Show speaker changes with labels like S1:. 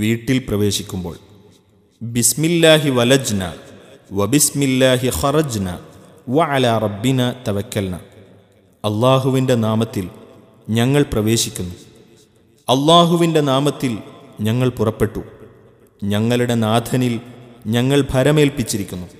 S1: വീട്ടിൽ പ്രവേശിക്കുമ്പോൾ ബിസ്മില്ലാഹി വലജ്ന വബിസ്മില്ലാഹി ഹറജ്ന വ അല റബ്ബിന തവക്കൽന അള്ളാഹുവിൻ്റെ നാമത്തിൽ ഞങ്ങൾ പ്രവേശിക്കുന്നു അള്ളാഹുവിൻ്റെ നാമത്തിൽ ഞങ്ങൾ പുറപ്പെട്ടു ഞങ്ങളുടെ നാഥനിൽ ഞങ്ങൾ ഭരമേൽപ്പിച്ചിരിക്കുന്നു